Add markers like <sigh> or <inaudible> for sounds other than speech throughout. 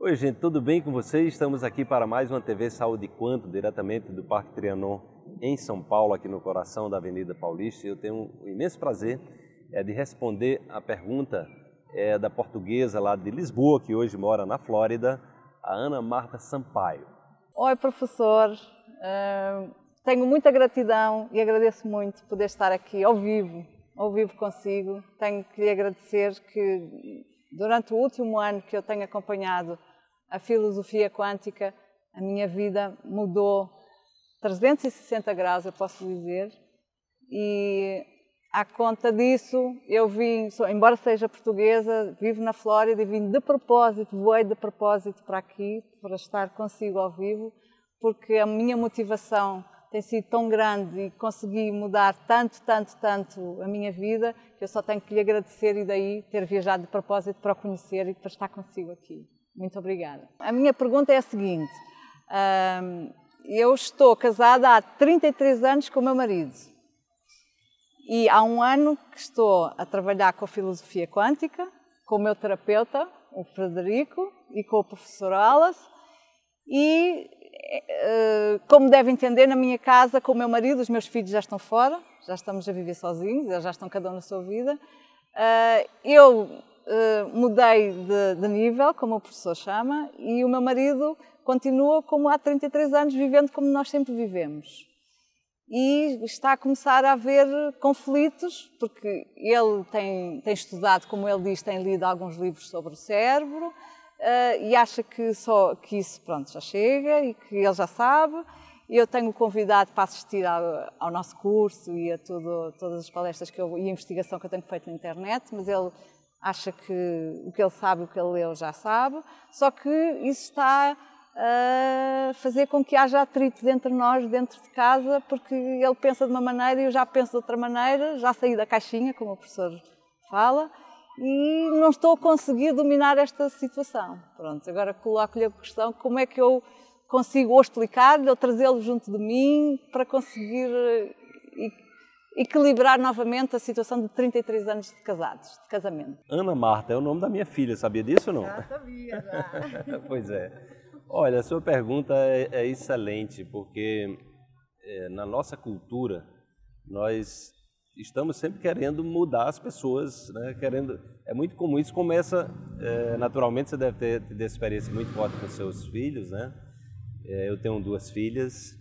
Oi, gente, tudo bem com vocês? Estamos aqui para mais uma TV Saúde Quanto, diretamente do Parque Trianon, em São Paulo, aqui no coração da Avenida Paulista. Eu tenho o um imenso prazer é, de responder a pergunta é, da portuguesa lá de Lisboa, que hoje mora na Flórida, a Ana Marta Sampaio. Oi, professor. Uh, tenho muita gratidão e agradeço muito poder estar aqui ao vivo, ao vivo consigo. Tenho que lhe agradecer que durante o último ano que eu tenho acompanhado a filosofia quântica, a minha vida mudou 360 graus, eu posso dizer. E à conta disso, eu vim, embora seja portuguesa, vivo na Flórida e vim de propósito, voei de propósito para aqui, para estar consigo ao vivo, porque a minha motivação tem sido tão grande e consegui mudar tanto, tanto, tanto a minha vida, que eu só tenho que lhe agradecer e daí ter viajado de propósito para o conhecer e para estar consigo aqui. Muito obrigada. A minha pergunta é a seguinte: eu estou casada há 33 anos com o meu marido e há um ano que estou a trabalhar com a filosofia quântica, com o meu terapeuta, o Frederico, e com o professor Alas. E, eh, como deve entender, na minha casa, com o meu marido, os meus filhos já estão fora, já estamos a viver sozinhos, eles já estão cada um na sua vida. Ah, eu eh, mudei de, de, nível, como o professor chama, e o meu marido continua como há 33 anos, vivendo como nós sempre vivemos. E está a começar a haver conflitos, porque ele tem, tem estudado, como ele diz, tem lido alguns livros sobre o cérebro, Uh, e acha que só que isso pronto já chega e que ele já sabe. Eu tenho convidado para assistir ao, ao nosso curso e a tudo, todas as palestras que eu, e a investigação que eu tenho feito na internet, mas ele acha que o que ele sabe, o que ele leu já sabe, só que isso está a fazer com que haja dentro entre nós, dentro de casa, porque ele pensa de uma maneira e eu já penso de outra maneira, já saí da caixinha, como o professor fala, e não estou a conseguir dominar esta situação. Pronto, agora coloco-lhe a questão como é que eu consigo ou explicar-lhe ou trazê-lo junto de mim para conseguir eh, equilibrar novamente a situação de 33 anos de casados, de casamento. Ana Marta é o nome da minha filha, sabia disso ou não? Já sabia, já. <laughs> pois é. Olha, a sua pergunta é, é excelente, porque é, na nossa cultura nós estamos sempre querendo mudar as pessoas, né? querendo. É muito comum isso começa é, naturalmente. Você deve ter tido experiência muito forte com seus filhos, né? É, eu tenho duas filhas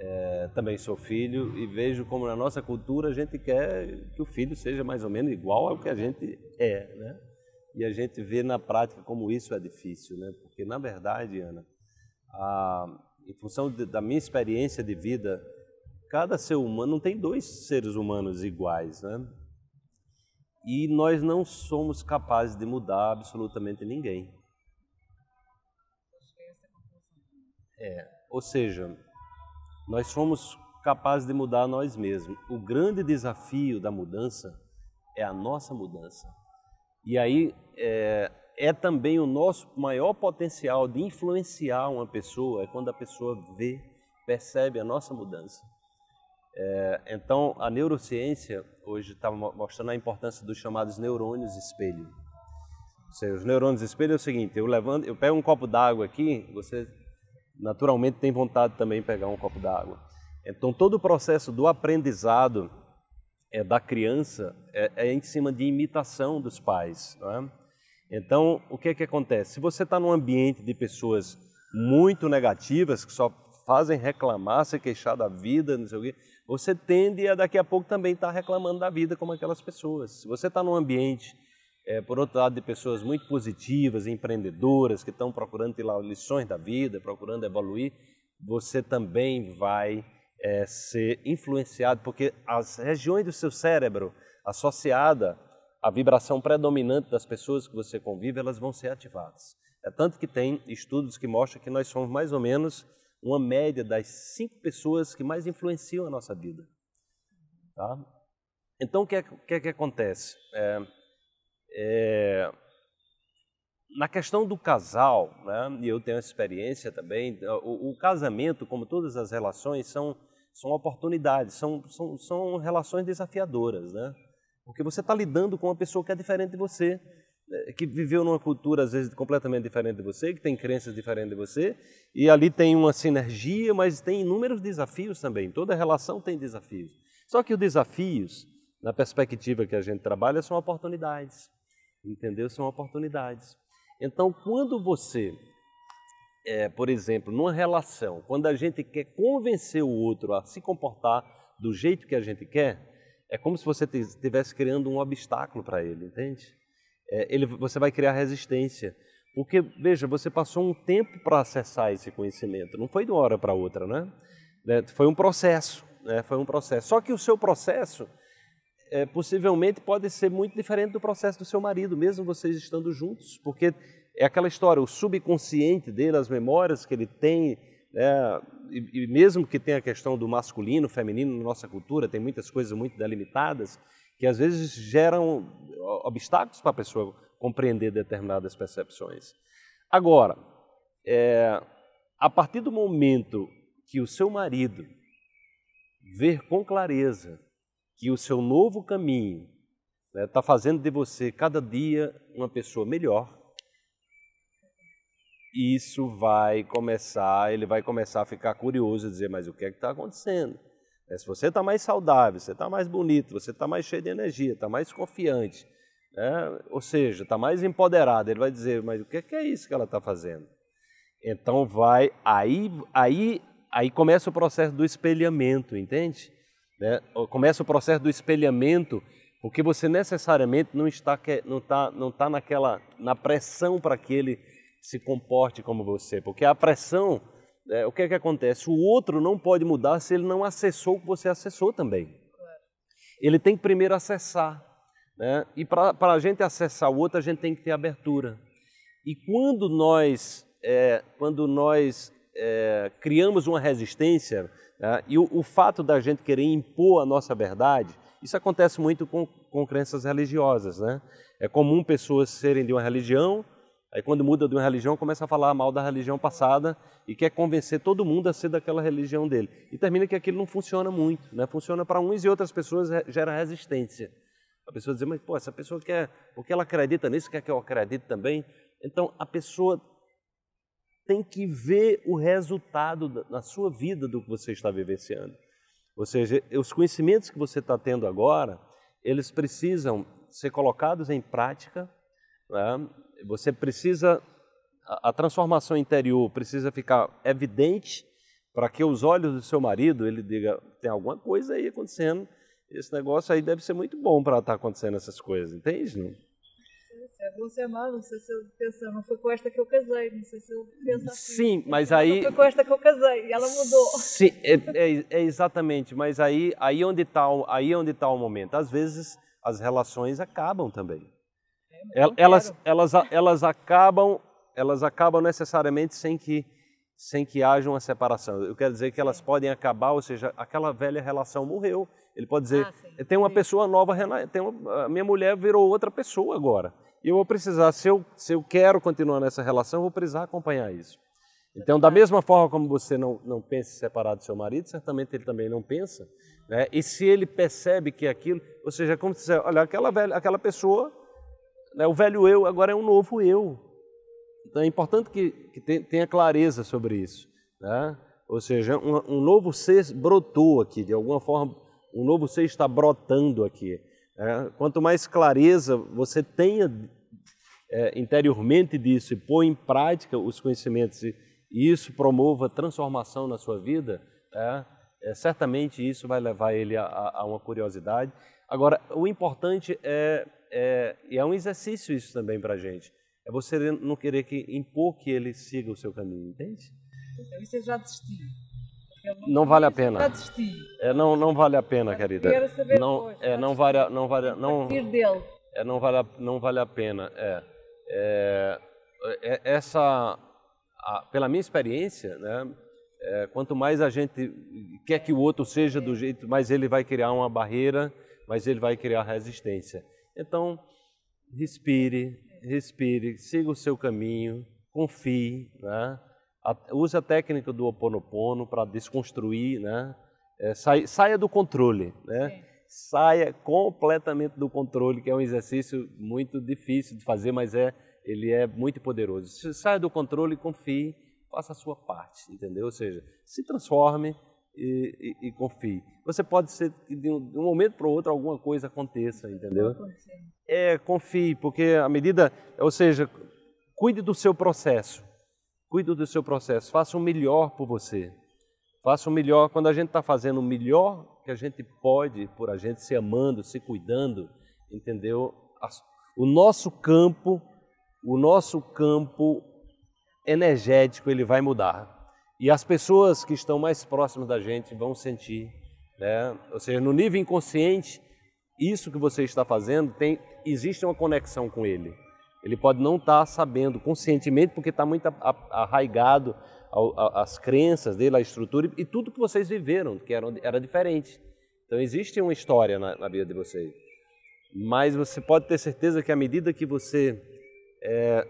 é, também sou filho e vejo como na nossa cultura a gente quer que o filho seja mais ou menos igual ao que a gente é, né? E a gente vê na prática como isso é difícil, né? Porque na verdade, Ana, a, em função de, da minha experiência de vida, cada ser humano não tem dois seres humanos iguais, né? E nós não somos capazes de mudar absolutamente ninguém. É, é, ou seja, nós somos capazes de mudar nós mesmos. O grande desafio da mudança é a nossa mudança. E aí é, é também o nosso maior potencial de influenciar uma pessoa, é quando a pessoa vê, percebe a nossa mudança. É, então, a neurociência hoje está mostrando a importância dos chamados neurônios espelho. Seja, os neurônios espelho é o seguinte: eu levanto, eu pego um copo d'água aqui, você naturalmente tem vontade também de pegar um copo d'água. Então, todo o processo do aprendizado é, da criança é, é em cima de imitação dos pais. Não é? Então, o que é que acontece? Se você está num ambiente de pessoas muito negativas, que só fazem reclamar, se queixar da vida, não sei o quê, você tende a daqui a pouco também estar tá reclamando da vida como aquelas pessoas. Se você está num ambiente é, por outro lado, de pessoas muito positivas, empreendedoras, que estão procurando tirar lições da vida, procurando evoluir, você também vai é, ser influenciado, porque as regiões do seu cérebro associada à vibração predominante das pessoas que você convive, elas vão ser ativadas. É tanto que tem estudos que mostram que nós somos mais ou menos uma média das cinco pessoas que mais influenciam a nossa vida. Tá? Então, o que, é, que, é que acontece? É, é, na questão do casal, né, e eu tenho essa experiência também, o, o, casamento, como todas as relações, são, são oportunidades, são, são, são relações desafiadoras, né? Porque você está lidando com uma pessoa que é diferente de você, é, que viveu numa cultura, às vezes, completamente diferente de você, que tem crenças diferentes de você, e ali tem uma sinergia, mas tem inúmeros desafios também. Toda relação tem desafios. Só que os desafios, na perspectiva que a gente trabalha, são oportunidades entendeu? São oportunidades. Então, quando você, é, por exemplo, numa relação, quando a gente quer convencer o outro a se comportar do jeito que a gente quer, é como se você estivesse criando um obstáculo para ele, entende? É, ele, você vai criar resistência. Porque, veja, você passou um tempo para acessar esse conhecimento, não foi de uma hora para outra, né? É, foi um processo, né? foi um processo. Só que o seu processo é, possivelmente pode ser muito diferente do processo do seu marido, mesmo vocês estando juntos, porque é aquela história, o subconsciente dele, as memórias que ele tem, né, e, e, mesmo que tenha a questão do masculino, feminino na nossa cultura, tem muitas coisas muito delimitadas, que às vezes geram obstáculos para a pessoa compreender determinadas percepções. Agora, é, a partir do momento que o seu marido ver com clareza que o seu novo caminho está né, tá fazendo de você cada dia uma pessoa melhor, isso vai começar, ele vai começar a ficar curioso e dizer, mas o que é que está acontecendo? É, se você está mais saudável, você está mais bonito, você está mais cheio de energia, está mais confiante, né? ou seja, está mais empoderado, ele vai dizer, mas o que é, que é isso que ela está fazendo? Então vai, aí, aí, aí começa o processo do espelhamento, entende? Né? Começa o processo do espelhamento, porque você necessariamente não está, não está, não está naquela, na pressão para que ele se comporte como você, porque a pressão, é, o que é que acontece? O outro não pode mudar se ele não acessou o que você acessou também. Ele tem que primeiro acessar, né? E para a gente acessar o outro, a gente tem que ter abertura. E quando nós, é, quando nós é, criamos uma resistência né? e o, o, fato da gente querer impor a nossa verdade, isso acontece muito com, com crenças religiosas. Né? É comum pessoas serem de uma religião, aí quando muda de uma religião começa a falar mal da religião passada e quer convencer todo mundo a ser daquela religião dele. E termina que aquilo não funciona muito, né? funciona para uns e outras pessoas gera resistência. A pessoa diz, mas pô, essa pessoa quer, porque ela acredita nisso, quer que eu acredite também. Então a pessoa tem que ver o resultado na sua vida do que você está vivenciando. Ou seja, os conhecimentos que você está tendo agora, eles precisam ser colocados em prática. Né? Você precisa, a, transformação interior precisa ficar evidente para que os olhos do seu marido ele diga tem alguma coisa aí acontecendo. Esse negócio aí deve ser muito bom para estar tá acontecendo essas coisas, entende? Não? você é amava, não sei se eu pensava, não foi com esta que eu casei, não sei se eu pensava. Assim, Sim, mas aí. Não foi com esta que eu casei, e ela mudou. Sim, é, é, é exatamente, mas aí, aí onde está aí onde tá o momento. Às vezes as relações acabam também. É, elas, elas, elas, acabam, elas acabam necessariamente sem que sem que haja uma separação. Eu quero dizer que elas podem acabar, ou seja, aquela velha relação morreu. Ele pode dizer, ah, sim, tem uma sim. pessoa nova, tem uma, minha mulher virou outra pessoa agora eu vou precisar, se eu, se eu quero continuar nessa relação, eu vou precisar acompanhar isso. Tá então, da mesma forma como você não, não pensa em separar do seu marido, certamente ele também não pensa. Né? E se ele percebe que é aquilo, ou seja, é como se disser, olha, aquela, velha, aquela pessoa, né, o velho eu agora é um novo eu. Então é importante que, que tenha clareza sobre isso. Né? Ou seja, um, um, novo ser brotou aqui, de alguma forma, um novo ser está brotando aqui. Né? Quanto mais clareza você tenha é, interiormente disso e pôr em prática os conhecimentos e, e isso promova transformação na sua vida, é, é, certamente isso vai levar ele a, a, a, uma curiosidade. Agora, o importante é, é, e é um exercício isso também para a gente, é você não querer que, impor que ele siga o seu caminho, entende? Isso eu já desisti. Eu não, não vale a pena. Já desisti. É, não, não vale a pena, eu querida. Quero saber não, coisa, é, não, vale, não vale, não. Dele. É, não vale, não vale a pena. É. É, é, essa, a, pela minha experiência, né, é, quanto mais a gente quer que o outro seja do jeito, mais ele vai criar uma barreira, mais ele vai criar resistência. Então, respire, respire, siga o seu caminho, confie, né? use a técnica do oponopono para desconstruir, né? É, saia, saia do controle, né? Sim saia completamente do controle, que é um exercício muito difícil de fazer, mas é ele é muito poderoso. Se saia do controle, confie, faça a sua parte, entendeu? Ou seja, se transforme e, e, e confie. Você pode ser que de um, de um momento para o outro alguma coisa aconteça, entendeu? É, confie, porque à medida, ou seja, cuide do seu processo, cuide do seu processo, faça o melhor por você. Faça o melhor. Quando a gente está fazendo o melhor que a gente pode, por a gente se amando, se cuidando, entendeu? O nosso campo, o nosso campo energético, ele vai mudar. E as pessoas que estão mais próximas da gente vão sentir, né? Ou seja, no nível inconsciente, isso que você está fazendo tem existe uma conexão com ele. Ele pode não estar tá sabendo conscientemente, porque está muito arraigado às crenças dele, à estrutura e tudo que vocês viveram, que era, era diferente. Então, existe uma história na, na vida de vocês. Mas você pode ter certeza que à medida que você é,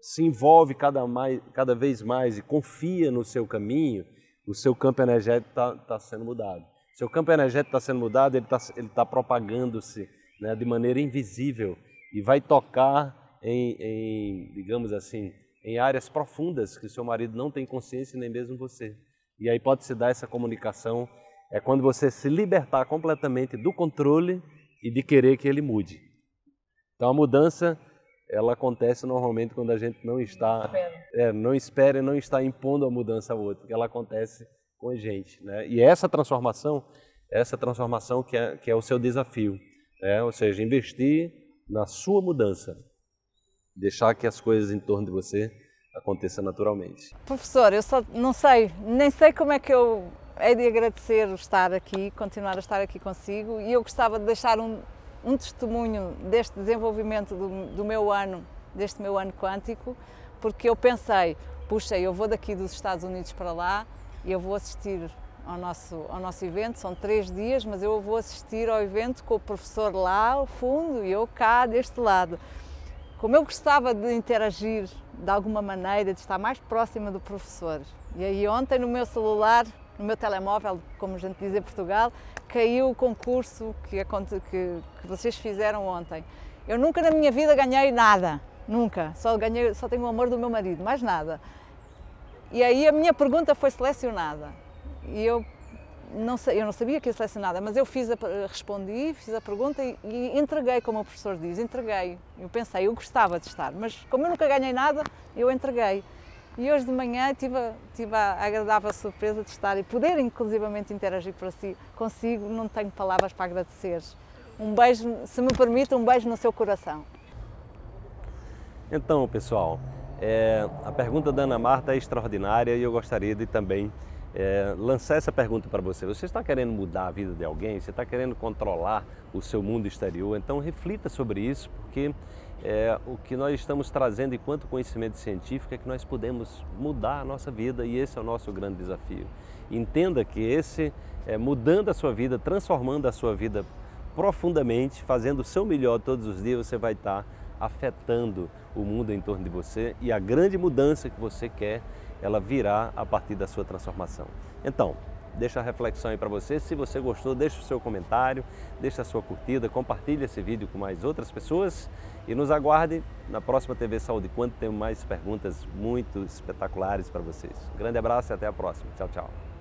se envolve cada, mais, cada vez mais e confia no seu caminho, o seu campo energético está tá sendo mudado. Seu campo energético está sendo mudado, ele está ele tá propagando-se né, de maneira invisível e vai tocar em, em, digamos assim, em áreas profundas que o seu marido não tem consciência nem mesmo você. E aí pode se dar essa comunicação é quando você se libertar completamente do controle e de querer que ele mude. Então a mudança ela acontece normalmente quando a gente não está é, não espera e não está impondo a mudança ao outro, ela acontece com a gente, né? E essa transformação, essa transformação que é, que é o seu desafio, né? Ou seja, investir na sua mudança. Deixar que as coisas em torno de você aconteçam naturalmente. Professor, eu só não sei, nem sei como é que eu é de agradecer o estar aqui, continuar a estar aqui consigo e eu gostava de deixar um, um testemunho deste desenvolvimento do, do meu ano, deste meu ano quântico, porque eu pensei, puxa, eu vou daqui dos Estados Unidos para lá e eu vou assistir ao nosso, ao nosso evento, são três dias, mas eu vou assistir ao evento com o professor lá ao fundo e eu cá deste lado. Como eu gostava de interagir de alguma maneira, de estar mais próxima do professor. E aí ontem no meu celular, no meu telemóvel, como a gente diz em Portugal, caiu o concurso que, que, que vocês fizeram ontem. Eu nunca na minha vida ganhei nada, nunca. Só ganhei, só tenho o amor do meu marido, mais nada. E aí a minha pergunta foi selecionada. E eu não, sei, eu não sabia que ia selecionada, mas eu fiz a, respondi, fiz a pergunta e, e entreguei, como o professor diz, entreguei. Eu pensei, eu gostava de estar, mas como eu nunca ganhei nada, eu entreguei. E hoje de manhã tive a, tive a agradável surpresa de estar e poder inclusivamente interagir por si. Consigo, não tenho palavras para agradecer. Um beijo, se me permite, um beijo no seu coração. Então, pessoal, é, a pergunta da Ana Marta é extraordinária e eu gostaria de também é, lançar essa pergunta para você. Você está querendo mudar a vida de alguém? Você está querendo controlar o seu mundo exterior? Então reflita sobre isso, porque é, o que nós estamos trazendo enquanto conhecimento científico é que nós podemos mudar a nossa vida e esse é o nosso grande desafio. Entenda que esse, é, mudando a sua vida, transformando a sua vida profundamente, fazendo o seu melhor todos os dias, você vai estar tá afetando o mundo em torno de você e a grande mudança que você quer ela virá a partir da sua transformação. Então, deixa a reflexão aí para você. Se você gostou, deixa o seu comentário, deixa a sua curtida, compartilhe esse vídeo com mais outras pessoas e nos aguarde na próxima TV Saúde Quanto, tem mais perguntas muito espetaculares para vocês. Um grande abraço e até a próxima. Tchau, tchau.